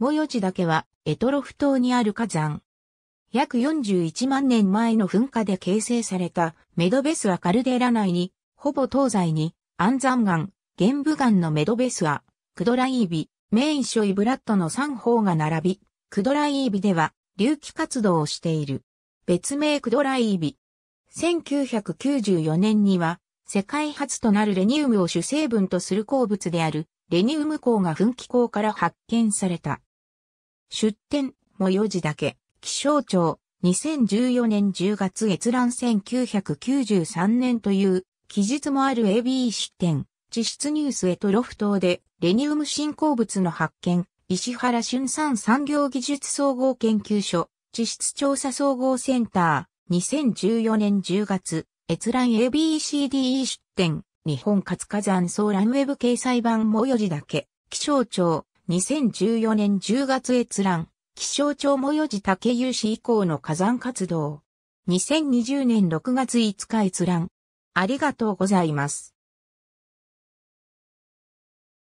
模様地岳は、エトロフ島にある火山。約41万年前の噴火で形成されたメドベスアカルデラ内に、ほぼ東西に、安山岩、玄武岩のメドベスア、クドライービ、メインショイブラッドの3方が並び、クドライービでは、隆起活動をしている。別名クドライービ。1994年には、世界初となるレニウムを主成分とする鉱物である、レニウム鉱が噴気口から発見された。出展、も四字だけ、気象庁、2014年10月閲覧1993年という、記述もある AB 出展、地質ニュースへとロフトで、レニウム新鉱物の発見、石原俊産産業技術総合研究所、地質調査総合センター、2014年10月、閲覧 ABCDE 出展、日本活火山ソーランウェブ掲載版も四時だけ、気象庁、2014年10月閲覧、気象庁もよじ竹雄市以降の火山活動。2020年6月5日閲覧。ありがとうございます。